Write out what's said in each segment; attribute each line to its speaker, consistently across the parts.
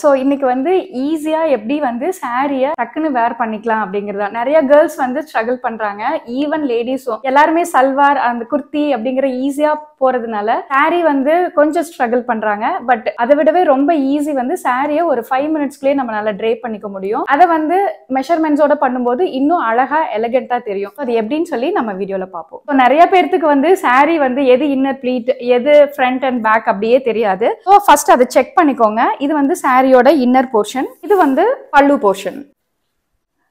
Speaker 1: so இன்னைக்கு வந்து ஈஸியாக எப்படி வந்து சாரியை டக்குன்னு வேர் பண்ணிக்கலாம் தான் நிறைய கேர்ள்ஸ் வந்து ஸ்ட்ரகிள் பண்ணுறாங்க ஈவன் லேடிஸும் எல்லாருமே சல்வார் அந்த குர்த்தி அப்படிங்கிற ஈஸியாக போகிறதுனால சாரி வந்து கொஞ்சம் ஸ்ட்ரகிள் பண்ணுறாங்க பட் அதை விடவே ரொம்ப ஈஸி வந்து சாரியை ஒரு ஃபைவ் மினிட்ஸ்க்குள்ளேயே நம்ம நல்லா ட்ரே பண்ணிக்க முடியும் அதை வந்து மெஷர்மெண்ட்ஸோட பண்ணும்போது இன்னும் அழகாக எலகெண்ட்டாக தெரியும் அது எப்படின்னு சொல்லி நம்ம வீடியோவில் பார்ப்போம் ஸோ நிறைய பேர்த்துக்கு வந்து சாரி வந்து எது இன்னர் ப்ளீட் எது ஃப்ரண்ட் அண்ட் பேக் அப்படியே தெரியாது ஸோ ஃபஸ்ட் அதை செக் பண்ணிக்கோங்க இது வந்து சாரியோட இன்னர் போர்ஷன் இது வந்து பல்லு போர்ஷன்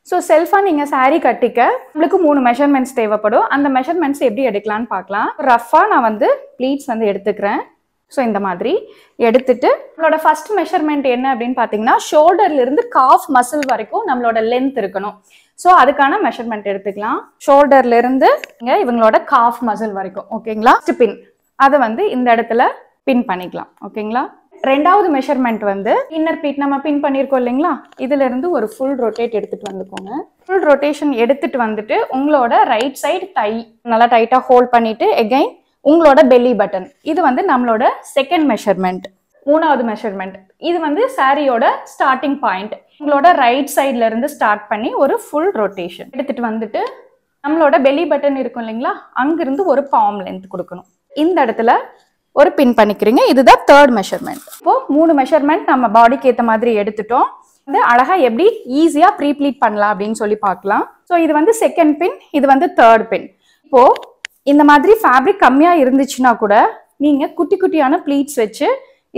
Speaker 1: ஸோ செல்ஃபாக நீங்கள் சாரீ கட்டிக்க உங்களுக்கு மூணு மெஷர்மெண்ட்ஸ் தேவைப்படும் அந்த மெஷர்மெண்ட்ஸ் எப்படி எடுக்கலான்னு பார்க்கலாம் ரஃபாக நான் வந்து ப்ளீட்ஸ் வந்து எடுத்துக்கிறேன் ஸோ இந்த மாதிரி எடுத்துட்டு நம்மளோட ஃபர்ஸ்ட் மெஷர்மெண்ட் என்ன அப்படின்னு பார்த்தீங்கன்னா ஷோல்டர்லேருந்து காஃப் மசில் வரைக்கும் நம்மளோட லென்த் இருக்கணும் ஸோ அதுக்கான மெஷர்மெண்ட் எடுத்துக்கலாம் ஷோல்டர்லேருந்து இங்கே இவங்களோட காஃப் மசில் வரைக்கும் ஓகேங்களா பின் அதை வந்து இந்த இடத்துல பின் பண்ணிக்கலாம் ஓகேங்களா ரெண்டாவது மெஷர்மெண்ட் வந்து இன்னர் பீட் நம்ம பின் பண்ணியிருக்கோம் இல்லைங்களா இதுலேருந்து ஒரு ஃபுல் ரொட்டேட் எடுத்துகிட்டு வந்துக்கோங்க ஃபுல் ரொட்டேஷன் எடுத்துகிட்டு வந்துட்டு உங்களோட ரைட் சைடு டை நல்லா டைட்டாக ஹோல்ட் பண்ணிவிட்டு எகைன் உங்களோட பெல்லி பட்டன் இது வந்து நம்மளோட செகண்ட் மெஷர்மெண்ட் மூணாவது மெஷர்மெண்ட் இது வந்து சாரியோட ஸ்டார்டிங் பாயிண்ட் உங்களோட ரைட் சைட்ல இருந்து ஸ்டார்ட் பண்ணி ஒரு ஃபுல் ரொட்டேஷன் எடுத்துட்டு வந்துட்டு நம்மளோட பெலி பட்டன் இருக்கும் இல்லைங்களா அங்கிருந்து ஒரு பாம் லென்த் கொடுக்கணும் இந்த இடத்துல ஒரு பின் பண்ணிக்கிறீங்க இதுதான் தேர்ட் மெஷர்மெண்ட் இப்போது மூணு மெஷர்மெண்ட் நம்ம பாடிக்கு ஏற்ற மாதிரி எடுத்துட்டோம் வந்து அழகாக எப்படி ஈஸியாக ப்ரீப்ளீட் பண்ணலாம் அப்படின்னு சொல்லி பார்க்கலாம் ஸோ இது வந்து செகண்ட் பின் இது வந்து தேர்ட் பின் இப்போ இந்த மாதிரி ஃபேப்ரிக் கம்மியாக இருந்துச்சுன்னா கூட நீங்கள் குட்டி குட்டியான ப்ளீட்ஸ் வச்சு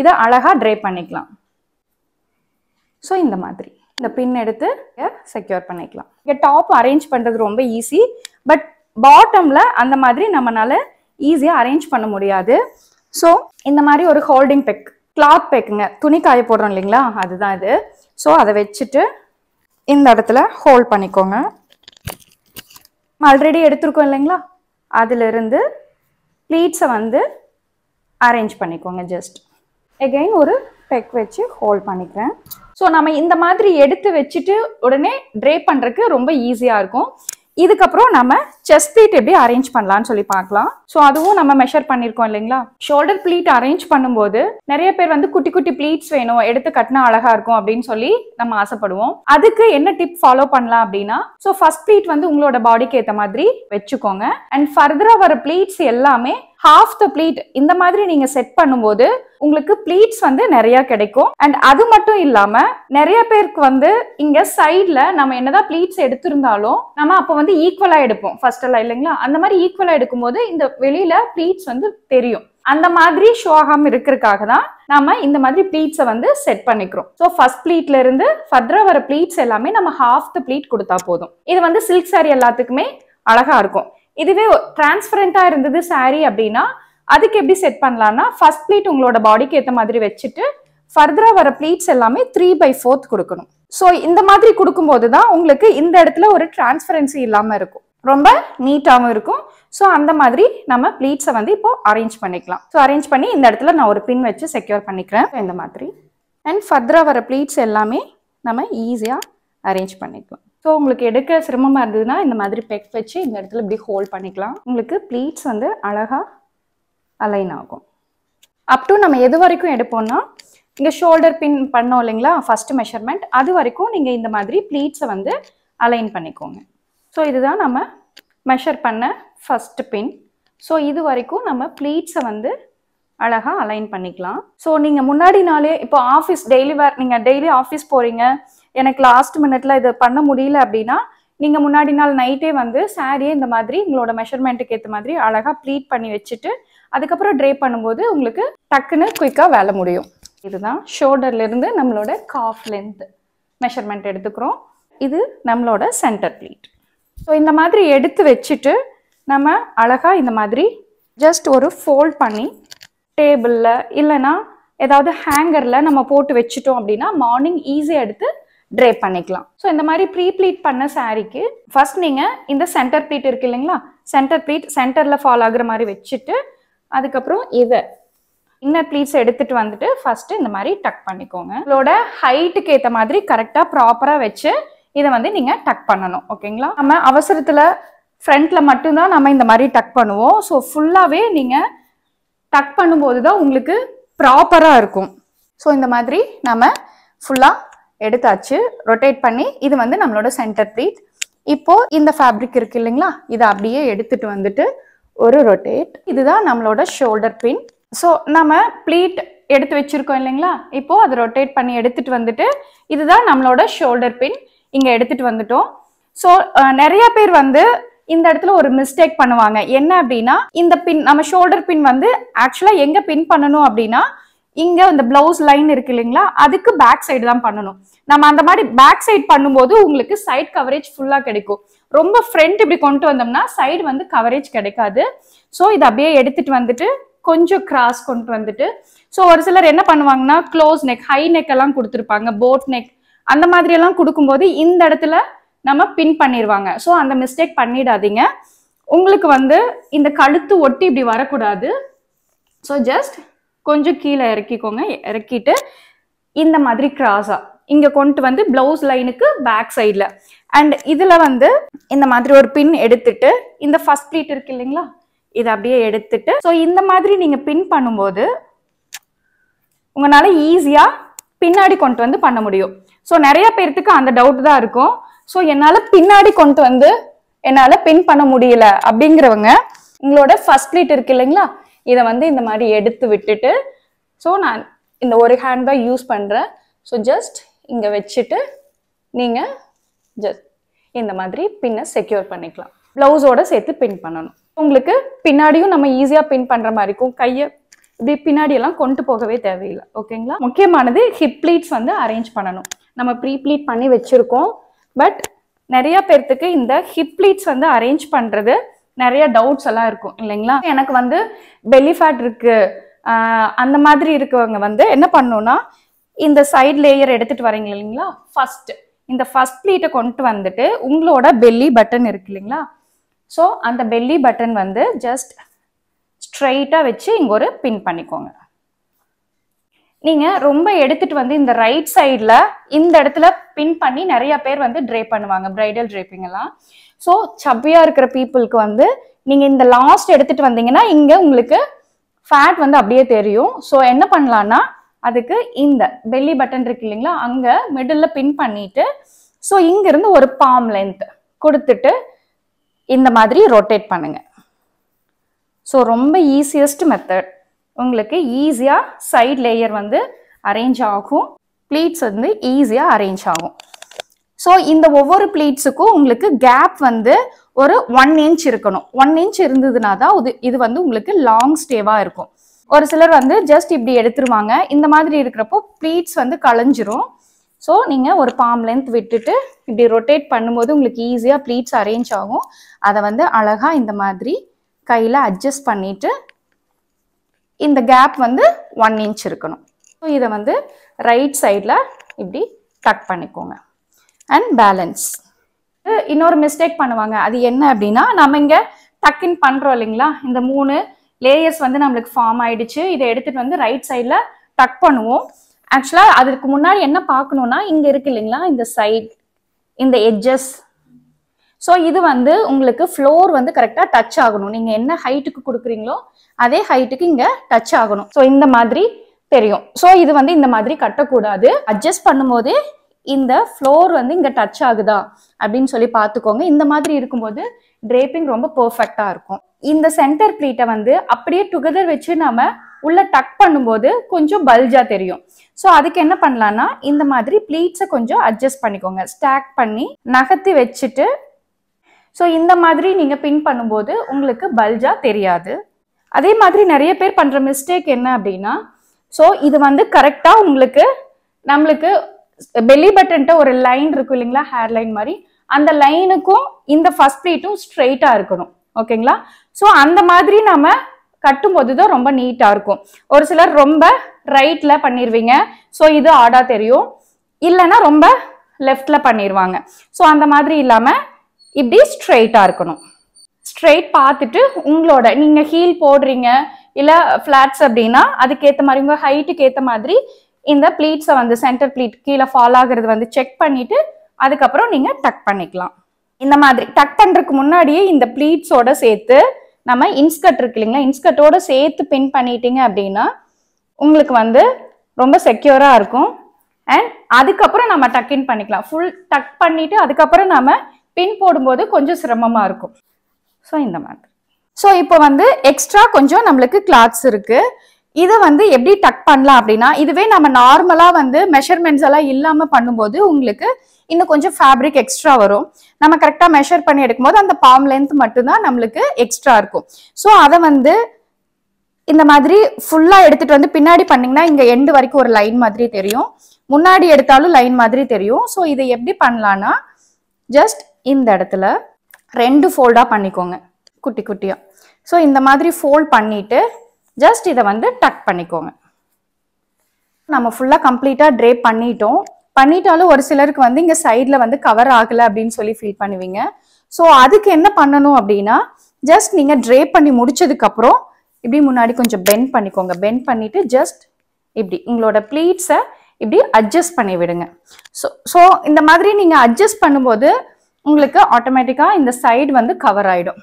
Speaker 1: இதை அழகாக ட்ரை பண்ணிக்கலாம் ஸோ இந்த மாதிரி இந்த பின் எடுத்து செக்யூர் பண்ணிக்கலாம் இங்கே டாப் அரேஞ்ச் பண்ணுறது ரொம்ப ஈஸி பட் பாட்டமில் அந்த மாதிரி நம்மளால ஈஸியாக அரேஞ்ச் பண்ண முடியாது ஸோ இந்த மாதிரி ஒரு ஹோல்டிங் பெக் கிளாத் பெக்குங்க துணி காய போடுறோம் இல்லைங்களா அதுதான் இது ஸோ அதை வச்சுட்டு இந்த இடத்துல ஹோல்ட் பண்ணிக்கோங்க ஆல்ரெடி எடுத்துருக்கோம் இல்லைங்களா அதிலிருந்து ப்ளீட்ஸை வந்து அரேஞ்ச் பண்ணிக்கோங்க ஜஸ்ட் எகைன் ஒரு பெக் வச்சு ஹோல்ட் பண்ணிக்கிறேன் ஸோ நம்ம இந்த மாதிரி எடுத்து வச்சுட்டு உடனே ட்ரே பண்ணுறதுக்கு ரொம்ப ஈஸியாக இருக்கும் இதுக்கப்புறம் நம்ம செஸ்ட் பிளீட் எப்படி அரேஞ்ச் பண்ணலாம்னு சொல்லி பார்க்கலாம் ஸோ அதுவும் நம்ம மெஷர் பண்ணியிருக்கோம் இல்லைங்களா ஷோல்டர் ப்ளீட் அரேஞ்ச் பண்ணும்போது நிறைய பேர் வந்து குட்டி குட்டி ப்ளீட்ஸ் வேணும் எடுத்து கட்டினா அழகா இருக்கும் அப்படின்னு சொல்லி நம்ம ஆசைப்படுவோம் அதுக்கு என்ன டிப் ஃபாலோ பண்ணலாம் அப்படின்னா ஸோ ஃபர்ஸ்ட் பிளீட் வந்து உங்களோட பாடிக்கு ஏற்ற மாதிரி வச்சுக்கோங்க அண்ட் ஃபர்தரா வர ப்ளீட்ஸ் எல்லாமே ஹாஃப் த ப்ளீட் இந்த மாதிரி நீங்க செட் பண்ணும்போது உங்களுக்கு ப்ளீட்ஸ் வந்து நிறைய கிடைக்கும் அண்ட் அது மட்டும் இல்லாம நிறைய பேருக்கு வந்து இங்க சைட்ல நம்ம என்னதான் ப்ளீட்ஸ் எடுத்திருந்தாலும் நம்ம அப்போ வந்து ஈக்குவலா எடுப்போம் ஃபர்ஸ்ட் எல்லாம் இல்லைங்களா அந்த மாதிரி ஈக்குவலா எடுக்கும்போது இந்த வெளியில ப்ளீட்ஸ் வந்து தெரியும் அந்த மாதிரி ஷோ ஆகாம இருக்கிறதுக்காக தான் நம்ம இந்த மாதிரி ப்ளீட்ஸை வந்து செட் பண்ணிக்கிறோம் ஸோ ஃபர்ஸ்ட் பிளீட்ல இருந்து ஃபர்தரா வர ப்ளீட்ஸ் எல்லாமே நம்ம ஹாஃப் த ப்ளீட் கொடுத்தா போதும் இது வந்து சில்க் சாரி எல்லாத்துக்குமே அழகா இருக்கும் இதுவே டிரான்ஸ்பரண்டா இருந்தது சாரி அப்படின்னா அதுக்கு எப்படி செட் பண்ணலாம்னா ஃபர்ஸ்ட் ப்ளீட் உங்களோட பாடிக்கு ஏற்ற மாதிரி வச்சுட்டு ஃபர்தரா வர ப்ளீட்ஸ் எல்லாமே த்ரீ பை ஃபோர்த் கொடுக்கணும் ஸோ இந்த மாதிரி கொடுக்கும்போது தான் உங்களுக்கு இந்த இடத்துல ஒரு டிரான்ஸ்பரன்சி இல்லாமல் இருக்கும் ரொம்ப நீட்டாகவும் இருக்கும் ஸோ அந்த மாதிரி நம்ம ப்ளீட்ஸை வந்து இப்போ அரேஞ்ச் பண்ணிக்கலாம் ஸோ அரேஞ்ச் பண்ணி இந்த இடத்துல நான் ஒரு பின் வச்சு செக்யூர் பண்ணிக்கிறேன் இந்த மாதிரி அண்ட் ஃபர்தராக வர ப்ளீட்ஸ் எல்லாமே நம்ம ஈஸியாக அரேஞ்ச் பண்ணிக்கலாம் ஸோ உங்களுக்கு எடுக்க சிரமமாக இருந்ததுன்னா இந்த மாதிரி பெக் வச்சு இந்த இடத்துல இப்படி ஹோல்ட் பண்ணிக்கலாம் உங்களுக்கு ப்ளீட்ஸ் வந்து அழகாக அலைன் ஆகும் அப் டு நம்ம எது வரைக்கும் எடுப்போம்னா இங்கே ஷோல்டர் பின் பண்ணோம் இல்லைங்களா ஃபஸ்ட்டு மெஷர்மெண்ட் அது வரைக்கும் நீங்கள் இந்த மாதிரி ப்ளீட்ஸை வந்து அலைன் பண்ணிக்கோங்க ஸோ இதுதான் நம்ம மெஷர் பண்ண ஃபஸ்ட்டு பின் ஸோ இது வரைக்கும் நம்ம ப்ளீட்ஸை வந்து அழகாக அலைன் பண்ணிக்கலாம் ஸோ நீங்கள் முன்னாடி நாளே இப்போ ஆஃபீஸ் டெய்லி வேர் நீங்கள் டெய்லி ஆஃபீஸ் போகிறீங்க எனக்கு லாஸ்ட் மினிட்ல இது பண்ண முடியல அப்படின்னா நீங்கள் முன்னாடி நாள் நைட்டே வந்து சாரியே இந்த மாதிரி உங்களோட மெஷர்மெண்ட்டுக்கு ஏற்ற மாதிரி அழகாக ப்ளீட் பண்ணி வச்சுட்டு அதுக்கப்புறம் ட்ரே பண்ணும்போது உங்களுக்கு டக்குன்னு குயிக்காக வேலை முடியும் இதுதான் ஷோல்டர்லேருந்து நம்மளோட காஃப் லென்த் மெஷர்மெண்ட் எடுத்துக்கிறோம் இது நம்மளோட சென்டர் ப்ளீட் ஸோ இந்த மாதிரி எடுத்து வச்சுட்டு நம்ம அழகாக இந்த மாதிரி ஜஸ்ட் ஒரு ஃபோல்ட் பண்ணி டேபிளில் இல்லைன்னா ஏதாவது ஹேங்கரில் நம்ம போட்டு வச்சுட்டோம் அப்படின்னா மார்னிங் ஈஸியாக எடுத்து ட்ரே பண்ணிக்கலாம் ஸோ இந்த மாதிரி ப்ரீ ப்ளீட் பண்ண சாரிக்கு ஃபர்ஸ்ட் நீங்கள் இந்த சென்டர் ப்ளீட் இருக்கு இல்லைங்களா சென்டர் ப்ளீட் சென்டரில் ஃபாலோ ஆகுற மாதிரி வச்சுட்டு அதுக்கப்புறம் இதை இன்னர் ப்ளீட்ஸ் எடுத்துட்டு வந்துட்டு ஃபர்ஸ்ட் இந்த மாதிரி டக் பண்ணிக்கோங்க உங்களோட ஹைட்டுக்கு ஏற்ற மாதிரி கரெக்டாக ப்ராப்பராக வச்சு இதை வந்து நீங்கள் டக் பண்ணணும் ஓகேங்களா நம்ம அவசரத்தில் ஃப்ரண்ட்ல மட்டும்தான் நம்ம இந்த மாதிரி டக் பண்ணுவோம் ஸோ ஃபுல்லாகவே நீங்கள் டக் பண்ணும்போது தான் உங்களுக்கு ப்ராப்பராக இருக்கும் ஸோ இந்த மாதிரி நம்ம ஃபுல்லாக எடுத்தாச்சு ரொட்டேட் பண்ணி இது வந்து நம்மளோட சென்டர் ப்ளீட் இப்போ இந்த ஃபேப்ரிக் இருக்கு இல்லைங்களா இதை அப்படியே எடுத்துட்டு வந்துட்டு ஒரு ரொட்டேட் இதுதான் நம்மளோட ஷோல்டர் பின் ஸோ நம்ம ப்ளீட் எடுத்து வச்சிருக்கோம் இல்லைங்களா இப்போ அதை ரொட்டேட் பண்ணி எடுத்துட்டு வந்துட்டு இதுதான் நம்மளோட ஷோல்டர் பின் இங்க எடுத்துட்டு வந்துட்டோம் ஸோ நிறைய பேர் வந்து இந்த இடத்துல ஒரு மிஸ்டேக் பண்ணுவாங்க என்ன அப்படின்னா இந்த பின் நம்ம ஷோல்டர் பின் வந்து ஆக்சுவலா எங்க பின் பண்ணணும் அப்படின்னா இங்க இந்த பிளவுஸ் லைன் இருக்கு இல்லைங்களா அதுக்கு பேக் சைடு தான் பண்ணணும் நம்ம அந்த மாதிரி பேக் சைடு பண்ணும்போது உங்களுக்கு சைட் கவரேஜ் ஃபுல்லா கிடைக்கும் ரொம்ப ஃப்ரண்ட் இப்படி கொண்டு வந்தோம்னா சைடு வந்து கவரேஜ் கிடைக்காது ஸோ இதை அப்படியே எடுத்துட்டு வந்துட்டு கொஞ்சம் கிராஸ் கொண்டு வந்துட்டு ஸோ ஒரு சிலர் என்ன பண்ணுவாங்கன்னா க்ளோஸ் நெக் ஹை நெக் எல்லாம் கொடுத்துருப்பாங்க போட் நெக் அந்த மாதிரி எல்லாம் கொடுக்கும்போது இந்த இடத்துல நம்ம பின் பண்ணிடுவாங்க ஸோ அந்த மிஸ்டேக் பண்ணிடாதீங்க உங்களுக்கு வந்து இந்த கழுத்து ஒட்டி இப்படி வரக்கூடாது ஸோ ஜஸ்ட் கொஞ்சம் கீழே இறக்கிக்கோங்க இறக்கிட்டு இந்த மாதிரி கிராஸா இங்கே கொண்டு வந்து ப்ளவுஸ் லைனுக்கு பேக் சைடில் அண்ட் இதில் வந்து இந்த மாதிரி ஒரு பின் எடுத்துட்டு இந்த ஃபஸ்ட் ப்ளீட் இருக்கு இல்லைங்களா இதை அப்படியே எடுத்துட்டு ஸோ இந்த மாதிரி நீங்கள் பின் பண்ணும்போது உங்களால் ஈஸியாக பின்னாடி கொண்டு வந்து பண்ண முடியும் ஸோ நிறைய பேர்த்துக்கு அந்த டவுட் தான் இருக்கும் ஸோ என்னால் பின்னாடி கொண்டு வந்து என்னால் பின் பண்ண முடியல அப்படிங்கிறவங்க உங்களோட ஃபர்ஸ்ட் ப்ளீட் இருக்கு இல்லைங்களா இதை வந்து இந்த மாதிரி எடுத்து விட்டுட்டு ஸோ நான் இந்த ஒரு ஹேண்ட் தான் யூஸ் பண்ணுறேன் ஸோ ஜஸ்ட் இங்கே வச்சுட்டு நீங்கள் ஜஸ்ட் இந்த மாதிரி பின்னை செக்யூர் பண்ணிக்கலாம் ப்ளவுஸோடு சேர்த்து பின் பண்ணணும் உங்களுக்கு பின்னாடியும் நம்ம ஈஸியாக பின் பண்ணுற மாதிரி இருக்கும் கையை இப்படி பின்னாடியெல்லாம் கொண்டு போகவே தேவையில்லை ஓகேங்களா முக்கியமானது ஹிப் ப்ளீட்ஸ் வந்து அரேஞ்ச் பண்ணணும் நம்ம ப்ரீ ப்ளீட் பண்ணி வச்சுருக்கோம் பட் நிறையா பேர்த்துக்கு இந்த ஹிப் ப்ளீட்ஸ் வந்து அரேஞ்ச் பண்ணுறது நிறைய டவுட்ஸ் எல்லாம் இருக்கும் இல்லைங்களா எனக்கு வந்து பெல்லி ஃபேட் இருக்கு அந்த மாதிரி இருக்கவங்க வந்து என்ன பண்ணணும்னா இந்த சைட் லேயர் எடுத்துட்டு வரீங்க இல்லைங்களா ஃபர்ஸ்ட் இந்த ஃபர்ஸ்ட் பிளீட்டை கொண்டு வந்துட்டு உங்களோட பெல்லி பட்டன் இருக்கு இல்லைங்களா ஸோ அந்த பெல்லி பட்டன் வந்து ஜஸ்ட் ஸ்ட்ரைட்டாக வச்சு இங்கே ஒரு பின் பண்ணிக்கோங்க நீங்கள் ரொம்ப எடுத்துட்டு வந்து இந்த ரைட் சைடில் இந்த இடத்துல பின் பண்ணி நிறைய பேர் வந்து ட்ரே பண்ணுவாங்க பிரைடல் ட்ரேப்பிங் எல்லாம் ஸோ சப்பியா இருக்கிற பீப்புளுக்கு வந்து நீங்கள் இந்த லாஸ்ட் எடுத்துகிட்டு வந்தீங்கன்னா இங்கே உங்களுக்கு ஃபேட் வந்து அப்படியே தெரியும் ஸோ என்ன பண்ணலான்னா அதுக்கு இந்த பெல்லி பட்டன் இருக்கு இல்லைங்களா அங்கே மிடில் பின் பண்ணிட்டு ஸோ இங்கிருந்து ஒரு பாம் லென்த் கொடுத்துட்டு இந்த மாதிரி ரொட்டேட் பண்ணுங்க ஸோ ரொம்ப ஈஸியஸ்ட் மெத்தட் உங்களுக்கு ஈஸியாக சைட் லேயர் வந்து அரேஞ்ச் ஆகும் ப்ளீட்ஸ் வந்து ஈஸியாக அரேஞ்ச் ஆகும் ஸோ இந்த ஒவ்வொரு ப்ளீட்ஸுக்கும் உங்களுக்கு கேப் வந்து ஒரு ஒன் இன்ச் இருக்கணும் ஒன் இன்ச் இருந்ததுனா தான் இது இது வந்து உங்களுக்கு லாங் ஸ்டேவாக இருக்கும் ஒரு சிலர் வந்து ஜஸ்ட் இப்படி எடுத்துருவாங்க இந்த மாதிரி இருக்கிறப்போ ப்ளீட்ஸ் வந்து களைஞ்சிரும் ஸோ நீங்கள் ஒரு பாம் லென்த் விட்டுட்டு இப்படி ரொட்டேட் பண்ணும்போது உங்களுக்கு ஈஸியாக ப்ளீட்ஸ் அரேஞ்ச் ஆகும் அதை வந்து அழகாக இந்த மாதிரி கையில் அட்ஜஸ்ட் பண்ணிவிட்டு இந்த கேப் வந்து ஒன் இன்ச் இருக்கணும் ஸோ இதை வந்து ரைட் சைடில் இப்படி கட் பண்ணிக்கோங்க அண்ட் பேலன்ஸ் இன்னொரு மிஸ்டேக் பண்ணுவாங்க அது என்ன அப்படின்னா நம்ம இங்கே டக்கின் பண்ணுறோம் இல்லைங்களா இந்த மூணு லேயர்ஸ் வந்து நம்மளுக்கு ஃபார்ம் ஆயிடுச்சு இதை எடுத்துகிட்டு வந்து ரைட் சைடில் டக் பண்ணுவோம் ஆக்சுவலாக அதுக்கு முன்னாடி என்ன பார்க்கணுன்னா இங்கே இருக்கு இல்லைங்களா இந்த சைட் இந்த எட்ஜஸ் ஸோ இது வந்து உங்களுக்கு ஃப்ளோர் வந்து கரெக்டாக டச் ஆகணும் நீங்கள் என்ன ஹைட்டுக்கு கொடுக்குறீங்களோ அதே ஹைட்டுக்கு இங்கே டச் ஆகணும் ஸோ இந்த மாதிரி தெரியும் ஸோ இது வந்து இந்த மாதிரி கட்டக்கூடாது அட்ஜஸ்ட் பண்ணும்போது இந்த ஃப்ளோர் வந்து இங்கே டச் ஆகுதா அப்படின்னு சொல்லி பார்த்துக்கோங்க இந்த மாதிரி இருக்கும்போது ட்ரேப்பிங் ரொம்ப பர்ஃபெக்டாக இருக்கும் இந்த சென்டர் ப்ளீட்டை வந்து அப்படியே டுகெதர் வச்சு நாம உள்ள டக் பண்ணும்போது கொஞ்சம் பல்ஜா தெரியும் ஸோ அதுக்கு என்ன பண்ணலான்னா இந்த மாதிரி ப்ளீட்ஸை கொஞ்சம் அட்ஜஸ்ட் பண்ணிக்கோங்க ஸ்டாக் பண்ணி நகர்த்தி வச்சுட்டு ஸோ இந்த மாதிரி நீங்கள் பின் பண்ணும்போது உங்களுக்கு பல்ஜா தெரியாது அதே மாதிரி நிறைய பேர் பண்ணுற மிஸ்டேக் என்ன அப்படின்னா ஸோ இது வந்து கரெக்டாக உங்களுக்கு நம்மளுக்கு பெல்லி பட்டன்ட்ட ஒரு லைன் இருக்கும் இல்லைங்களா ஹேர் லைன் மாதிரி அந்த லைனுக்கும் இந்த ஃபர்ஸ்ட் ப்ளீட்டும் ஸ்ட்ரெயிட்டாக இருக்கணும் ஓகேங்களா ஸோ அந்த மாதிரி நம்ம கட்டும்போது தான் ரொம்ப நீட்டாக இருக்கும் ஒரு சிலர் ரொம்ப ரைட்டில் பண்ணிடுவீங்க ஸோ இது ஆடாக தெரியும் இல்லைன்னா ரொம்ப லெஃப்டில் பண்ணிடுவாங்க ஸோ அந்த மாதிரி இல்லாமல் இப்படி ஸ்ட்ரெயிட்டாக இருக்கணும் ஸ்ட்ரெயிட் பார்த்துட்டு உங்களோட நீங்கள் ஹீல் போடுறீங்க இல்லை ஃப்ளாட்ஸ் அப்படின்னா அதுக்கேற்ற மாதிரி உங்கள் ஹைட்டுக்கு ஏற்ற மாதிரி இந்த ப்ளீட்ஸை வந்து சென்டர் ப்ளீட் கீழே ஃபால் ஆகுறது வந்து செக் பண்ணிவிட்டு அதுக்கப்புறம் நீங்கள் டக் பண்ணிக்கலாம் இந்த மாதிரி டக் பண்ணுறதுக்கு முன்னாடியே இந்த ப்ளீட்ஸோட சேர்த்து நம்ம இன்ஸ்கட் இருக்கு இல்லைங்களா இன்ஸ்கட்டோட சேர்த்து பின் பண்ணிட்டீங்க அப்படின்னா உங்களுக்கு வந்து ரொம்ப செக்யூராக இருக்கும் அண்ட் அதுக்கப்புறம் நம்ம டக் இன் பண்ணிக்கலாம் ஃபுல் டக் பண்ணிவிட்டு அதுக்கப்புறம் நம்ம பின் போடும்போது கொஞ்சம் சிரமமாக இருக்கும் ஸோ இந்த மாதிரி ஸோ இப்போ வந்து எக்ஸ்ட்ரா கொஞ்சம் நம்மளுக்கு கிளாத்ஸ் இருக்குது இதை வந்து எப்படி டக் பண்ணலாம் அப்படின்னா இதுவே நம்ம நார்மலாக வந்து மெஷர்மெண்ட்ஸ் எல்லாம் இல்லாமல் பண்ணும்போது உங்களுக்கு இன்னும் கொஞ்சம் ஃபேப்ரிக் எக்ஸ்ட்ரா வரும் நம்ம கரெக்டாக மெஷர் பண்ணி எடுக்கும்போது அந்த பாம் லென்த் மட்டும்தான் நம்மளுக்கு எக்ஸ்ட்ரா இருக்கும் ஸோ அதை வந்து இந்த மாதிரி ஃபுல்லாக எடுத்துகிட்டு வந்து பின்னாடி பண்ணிங்கன்னா இங்கே எண்டு வரைக்கும் ஒரு லைன் மாதிரி தெரியும் முன்னாடி எடுத்தாலும் லைன் மாதிரி தெரியும் ஸோ இதை எப்படி பண்ணலான்னா ஜஸ்ட் இந்த இடத்துல ரெண்டு ஃபோல்டாக பண்ணிக்கோங்க குட்டி குட்டியாக ஸோ இந்த மாதிரி ஃபோல்ட் பண்ணிவிட்டு ஜஸ்ட் இதை வந்து டக் பண்ணிக்கோங்க நம்ம ஃபுல்லாக கம்ப்ளீட்டாக ட்ரே பண்ணிட்டோம் பண்ணிட்டாலும் ஒரு சிலருக்கு வந்து இங்கே சைடில் வந்து கவர் ஆகலை அப்படின்னு சொல்லி ஃபீல் பண்ணுவீங்க ஸோ அதுக்கு என்ன பண்ணணும் அப்படின்னா ஜஸ்ட் நீங்கள் ட்ரே பண்ணி முடிச்சதுக்கப்புறம் இப்படி முன்னாடி கொஞ்சம் பெண்ட் பண்ணிக்கோங்க பெண்ட் பண்ணிவிட்டு ஜஸ்ட் இப்படி உங்களோட ப்ளீட்ஸை இப்படி அட்ஜஸ்ட் பண்ணி விடுங்க ஸோ ஸோ இந்த மாதிரி நீங்கள் அட்ஜஸ்ட் பண்ணும்போது உங்களுக்கு ஆட்டோமேட்டிக்காக இந்த சைடு வந்து கவர் ஆகிடும்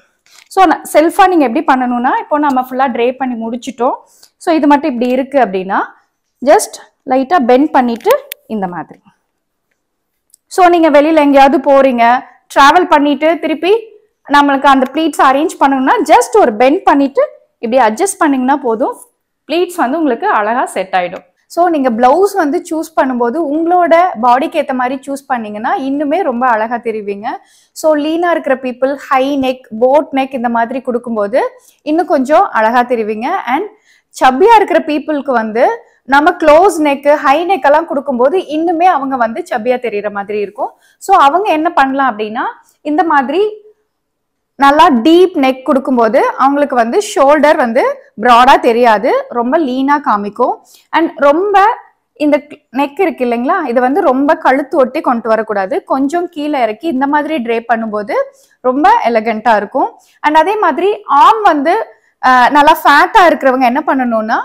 Speaker 1: ஸோ செல்ஃபாக நீங்கள் எப்படி பண்ணணும்னா இப்போ நம்ம ஃபுல்லாக ட்ரே பண்ணி முடிச்சிட்டோம் ஸோ இது மட்டும் இப்படி இருக்குது அப்படின்னா ஜஸ்ட் லைட்டாக பெண்ட் பண்ணிவிட்டு இந்த மாதிரி ஸோ நீங்கள் வெளியில் எங்கேயாவது போகிறீங்க ட்ராவல் பண்ணிவிட்டு திருப்பி நம்மளுக்கு அந்த ப்ளீட்ஸ் அரேஞ்ச் பண்ணணும்னா ஜஸ்ட் ஒரு பெண்ட் பண்ணிவிட்டு இப்படி அட்ஜஸ்ட் பண்ணிங்கன்னா போதும் ப்ளீட்ஸ் வந்து உங்களுக்கு அழகாக செட் ஆகிடும் ஸோ நீங்கள் ப்ளவுஸ் வந்து சூஸ் பண்ணும்போது உங்களோட பாடிக்கு ஏற்ற மாதிரி சூஸ் பண்ணிங்கன்னா இன்னுமே ரொம்ப அழகாக தெரிவிங்க ஸோ லீனாக இருக்கிற people high neck boat neck இந்த மாதிரி கொடுக்கும்போது இன்னும் கொஞ்சம் அழகாக தெரிவிங்க அண்ட் சப்பியாக இருக்கிற பீப்புளுக்கு வந்து நம்ம க்ளோஸ் நெக்கு ஹை நெக் எல்லாம் கொடுக்கும்போது இன்னுமே அவங்க வந்து சப்பியாக தெரியற மாதிரி இருக்கும் ஸோ அவங்க என்ன பண்ணலாம் அப்படின்னா இந்த மாதிரி நல்லா டீப் நெக் கொடுக்கும்போது அவங்களுக்கு வந்து ஷோல்டர் வந்து ப்ராடாக தெரியாது ரொம்ப லீனாக காமிக்கும் அண்ட் ரொம்ப இந்த நெக் இருக்கு இல்லைங்களா இது வந்து ரொம்ப கழுத்து ஒட்டி கொண்டு வரக்கூடாது கொஞ்சம் கீழே இறக்கி இந்த மாதிரி ட்ரே பண்ணும்போது ரொம்ப எலகண்ட்டாக இருக்கும் அண்ட் அதே மாதிரி ஆம் வந்து நல்லா ஃபேட்டாக இருக்கிறவங்க என்ன பண்ணணும்னா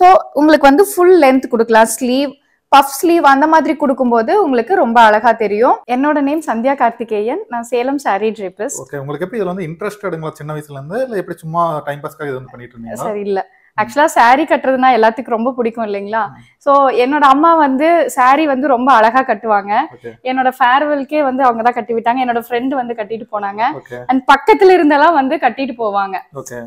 Speaker 1: ஸோ உங்களுக்கு வந்து ஃபுல் லென்த் கொடுக்கலாம் ஸ்லீவ் பஃப் ஸ்லீவ் அந்த மாதிரி கொடுக்கும்போது உங்களுக்கு ரொம்ப அழகா தெரியும் என்னோட நேம் சந்தியா கார்த்திகேயன் நான் சேலம் சாரி ட்ரிப்பஸ் ஓகே உங்களுக்கு எப்படி இதுல வந்து இன்ட்ரெஸ்டடுங்களா சின்ன வயசுல இருந்து இல்ல எப்படி சும்மா டைம் பாஸ்க்காக இது வந்து பண்ணிட்டு இருந்தீங்க சார் இல்ல ஆக்சுவலாக சாரீ கட்டுறதுனா எல்லாத்துக்கும் ரொம்ப பிடிக்கும் இல்லைங்களா ஸோ என்னோட அம்மா வந்து சாரீ வந்து ரொம்ப அழகா கட்டுவாங்க என்னோட ஃபேர்வெல்க்கே வந்து அவங்க தான் கட்டி விட்டாங்க என்னோட ஃப்ரெண்டு வந்து கட்டிட்டு போனாங்க அண்ட் பக்கத்துல இருந்தெல்லாம் வந்து கட்டிட்டு போவாங்க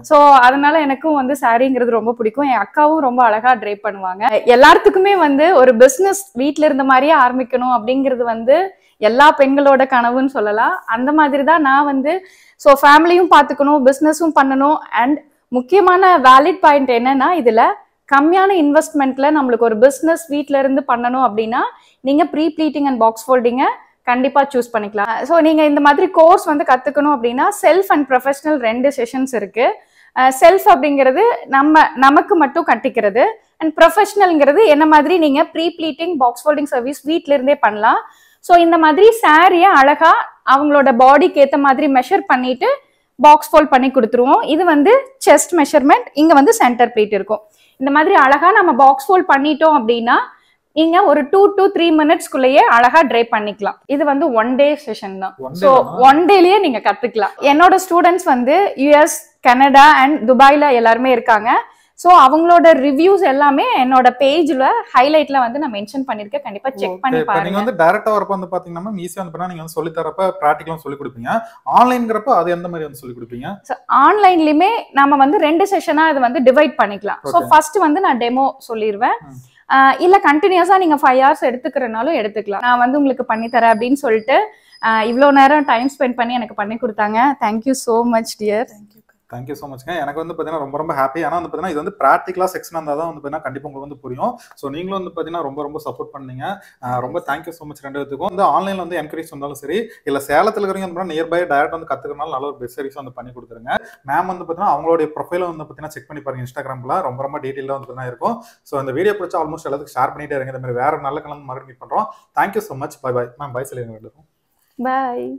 Speaker 1: ஸோ அதனால எனக்கும் வந்து சாரீங்கிறது ரொம்ப பிடிக்கும் என் அக்காவும் ரொம்ப அழகா ட்ரைவ் பண்ணுவாங்க எல்லாத்துக்குமே வந்து ஒரு பிஸ்னஸ் வீட்டில இருந்த மாதிரியே ஆரம்பிக்கணும் அப்படிங்கிறது வந்து எல்லா பெண்களோட கனவுன்னு சொல்லலாம் அந்த மாதிரி தான் நான் வந்து ஸோ ஃபேமிலியும் பார்த்துக்கணும் பிஸ்னஸும் பண்ணணும் அண்ட் முக்கியமான வேலிட் பாயிண்ட் என்னன்னா இதுல கம்மியான இன்வெஸ்ட்மெண்ட்ல நம்மளுக்கு ஒரு பிஸ்னஸ் வீட்ல இருந்து பண்ணணும் அப்படின்னா நீங்க ப்ரீ ப்ளீட்டிங் அண்ட் பாக்ஸ் ஃபோல்டிங்கை கண்டிப்பாக சூஸ் பண்ணிக்கலாம் ஸோ நீங்கள் இந்த மாதிரி கோர்ஸ் வந்து கற்றுக்கணும் அப்படின்னா செல்ஃப் அண்ட் ப்ரொஃபஷனல் ரெண்டு செஷன்ஸ் இருக்குது செல்ஃப் அப்படிங்கிறது நம்ம நமக்கு மட்டும் கட்டிக்கிறது அண்ட் ப்ரொஃபஷனல்ங்கிறது என்ன மாதிரி நீங்கள் pre pleating box folding service இருந்தே பண்ணலாம் ஸோ இந்த மாதிரி சாரியை அழகாக அவங்களோட பாடிக்கு ஏற்ற மாதிரி மெஷர் பண்ணிவிட்டு பாக்ஸ் ஃபோல்ட் பண்ணி கொடுத்துருவோம் இது வந்து செஸ்ட் மெஷர்மெண்ட் இங்கே வந்து சென்டர் பிளேட் இருக்கும் இந்த மாதிரி அழகாக நம்ம பாக்ஸ் ஃபோல்ட் பண்ணிட்டோம் அப்படின்னா நீங்கள் ஒரு டூ டு த்ரீ மினிட்ஸ்க்குள்ளேயே அழகாக ட்ரை பண்ணிக்கலாம் இது வந்து ஒன் டே செஷன் தான் ஸோ ஒன் டேலேயே நீங்கள் கற்றுக்கலாம் என்னோட ஸ்டூடெண்ட்ஸ் வந்து யூஎஸ் கனடா அண்ட் துபாயில் எல்லாருமே இருக்காங்க ஸோ அவங்களோட ரிவ்யூஸ் எல்லாமே என்னோட பேஜ்ல ஹைலைட்ல வந்து நான் மென்ஷன் பண்ணிருக்கேன் கண்டிப்பா செக் பண்ணி பாருங்க நீங்க வந்து டைரக்டா வரப்ப வந்து பாத்தீங்கன்னா மேம் ஈஸியா வந்து பண்ணா நீங்க வந்து சொல்லி தரப்ப பிராக்டிகலா சொல்லி கொடுப்பீங்க ஆன்லைன்ங்கறப்ப அது எந்த மாதிரி வந்து சொல்லி கொடுப்பீங்க ஆன்லைன்லயுமே நம்ம வந்து ரெண்டு செஷனா இது வந்து டிவைட் பண்ணிக்கலாம் ஸோ ஃபர்ஸ்ட் வந்து நான் டெமோ சொல்லிடுவேன் இல்ல கண்டினியூஸா நீங்க ஃபைவ் ஹவர்ஸ் எடுத்துக்கிறனாலும் எடுத்துக்கலாம் நான் வந்து உங்களுக்கு பண்ணி தரேன் அப்படின்னு சொல்லிட்டு இவ்வளோ நேரம் டைம் ஸ்பெண்ட் பண்ணி எனக்கு பண்ணி கொடுத்தாங்க thank you so much dear thank you so மச்ங்க எனக்கு வந்து பார்த்தீங்கன்னா ரொம்ப ரொம்ப ஹாப்பி ஆனால் வந்து பார்த்தீங்கன்னா இது வந்து ப்ராக்டிக்கலாக செக்ஷன் இருந்தால் தான் வந்து பார்த்தீங்கன்னா கண்டிப்பாக உங்களுக்கு வந்து புரியும் ஸோ நீங்களும் வந்து பார்த்தீங்கன்னா ரொம்ப ரொம்ப சப்போர்ட் பண்ணீங்க ரொம்ப தேங்க்யூ ஸோ மச் ரெண்டு இதுக்கும் வந்து ஆன்லைனில் வந்து என்கரேஜ் வந்தாலும் சரி இல்லை சேலத்தில் இருக்கிறவங்க வந்து நியர்பை டேரக்ட் வந்து கற்றுக்கிறனால நல்ல ஒரு பெஸ்ட் சர்வீஸ் வந்து பண்ணி கொடுத்துருங்க மேம் வந்து பார்த்தீங்கன்னா அவங்களுடைய ப்ரொஃபைல வந்து பார்த்தீங்கன்னா செக் பண்ணி பாருங்க இன்ஸ்டாகிராமில் ரொம்ப ரொம்ப டீட்டெயிலாக வந்து இருக்கும் ஸோ அந்த வீடியோ பிடிச்சா ஆல்மோஸ்ட் எல்லாத்துக்கும் ஷேர் பண்ணிட்டே இருங்க இந்த மாதிரி வேற நல்ல கலந்து மறுபடியும் மீட் பண்ணுறோம் thank you so much bye bye ma'am bye சொல்லிடுங்க பாய்